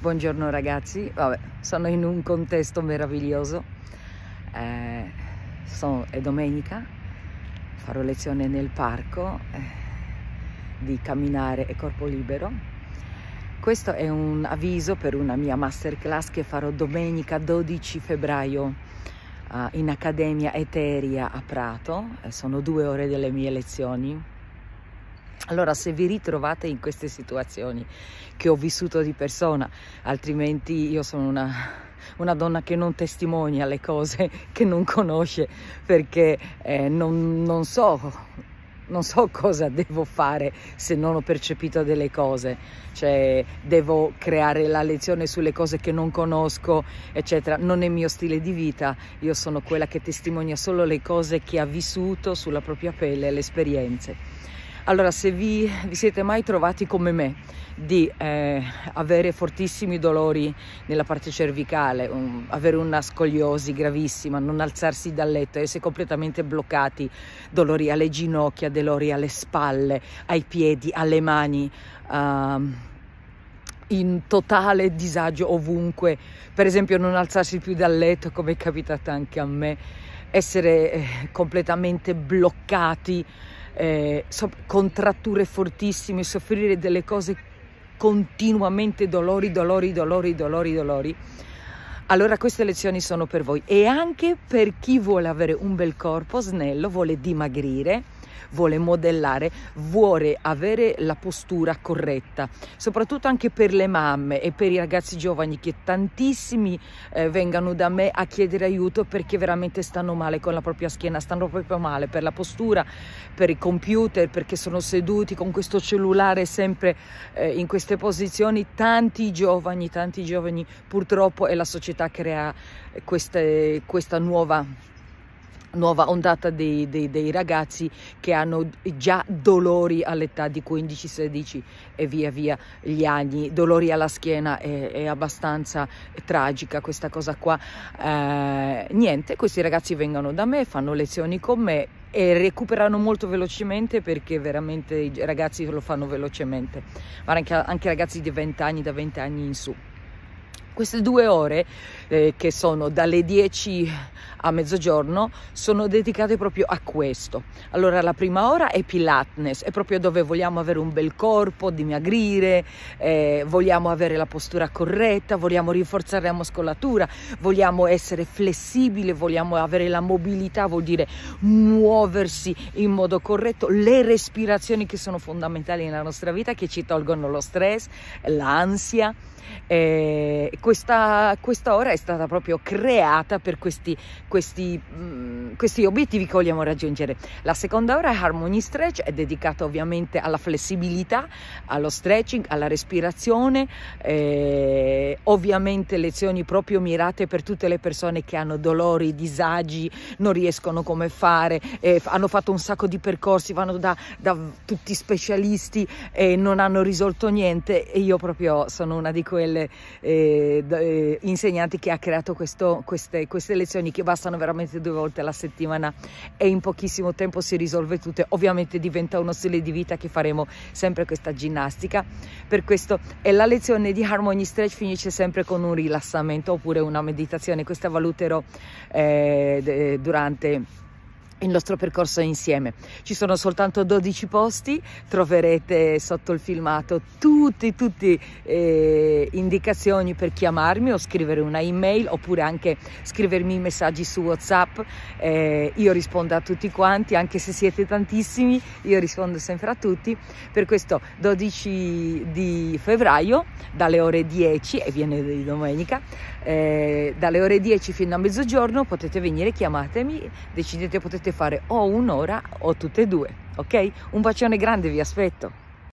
Buongiorno ragazzi, Vabbè, sono in un contesto meraviglioso, eh, sono, è domenica, farò lezione nel parco eh, di camminare e corpo libero. Questo è un avviso per una mia masterclass che farò domenica 12 febbraio eh, in Accademia Eteria a Prato, eh, sono due ore delle mie lezioni allora, se vi ritrovate in queste situazioni che ho vissuto di persona, altrimenti io sono una una donna che non testimonia le cose che non conosce perché eh, non, non, so, non, so, cosa devo fare se non ho percepito delle cose, cioè devo creare la lezione sulle cose che non conosco, eccetera. Non è mio stile di vita, io sono quella che testimonia solo le cose che ha vissuto sulla propria pelle, le esperienze. Allora, se vi, vi siete mai trovati come me di eh, avere fortissimi dolori nella parte cervicale, un, avere una scoliosi gravissima, non alzarsi dal letto, essere completamente bloccati, dolori alle ginocchia, dolori alle spalle, ai piedi, alle mani, uh, in totale disagio ovunque, per esempio non alzarsi più dal letto come è capitato anche a me, essere eh, completamente bloccati eh, so, contratture fortissime, soffrire delle cose continuamente, dolori, dolori, dolori, dolori, dolori. Allora queste lezioni sono per voi e anche per chi vuole avere un bel corpo snello, vuole dimagrire vuole modellare, vuole avere la postura corretta, soprattutto anche per le mamme e per i ragazzi giovani che tantissimi eh, vengano da me a chiedere aiuto perché veramente stanno male con la propria schiena, stanno proprio male per la postura, per i computer, perché sono seduti con questo cellulare sempre eh, in queste posizioni. Tanti giovani, tanti giovani purtroppo è la società che crea queste, questa nuova nuova ondata dei, dei, dei, ragazzi che hanno già dolori all'età di 15-16 e via via gli anni, dolori alla schiena è, è abbastanza tragica questa cosa qua. Eh, niente, questi ragazzi vengono da me, fanno lezioni con me e recuperano molto velocemente perché veramente i ragazzi lo fanno velocemente, ma anche, anche ragazzi di 20 anni, da 20 anni in su. Queste due ore, eh, che sono dalle 10 a mezzogiorno, sono dedicate proprio a questo. Allora, la prima ora è Pilatnes, è proprio dove vogliamo avere un bel corpo, dimagrire, eh, vogliamo avere la postura corretta, vogliamo rinforzare la muscolatura, vogliamo essere flessibili, vogliamo avere la mobilità, vuol dire muoversi in modo corretto, le respirazioni che sono fondamentali nella nostra vita, che ci tolgono lo stress, l'ansia. Eh, questa, questa, ora è stata proprio creata per questi, questi, mm, questi obiettivi che vogliamo raggiungere. La seconda ora è Harmony Stretch, è dedicata ovviamente alla flessibilità, allo stretching, alla respirazione, eh, ovviamente lezioni proprio mirate per tutte le persone che hanno dolori, disagi, non riescono come fare, eh, hanno fatto un sacco di percorsi, vanno da, da tutti specialisti e non hanno risolto niente e io proprio sono una di quelle... Eh, eh, eh, insegnanti che ha creato questo, queste, queste, lezioni che bastano veramente due volte alla settimana e in pochissimo tempo si risolve tutte. Ovviamente diventa uno stile di vita che faremo sempre questa ginnastica. Per questo e la lezione di Harmony Stretch finisce sempre con un rilassamento oppure una meditazione. Questa valuterò eh, eh durante il nostro percorso insieme. Ci sono soltanto 12 posti, troverete sotto il filmato tutte eh, indicazioni per chiamarmi o scrivere una email oppure anche scrivermi messaggi su Whatsapp, eh, io rispondo a tutti quanti, anche se siete tantissimi, io rispondo sempre a tutti. Per questo 12 di febbraio dalle ore 10 e viene di domenica, eh, dalle ore 10 fino a mezzogiorno potete venire, chiamatemi, decidete potete potete fare o un'ora o tutte e due, ok? Un bacione grande, vi aspetto!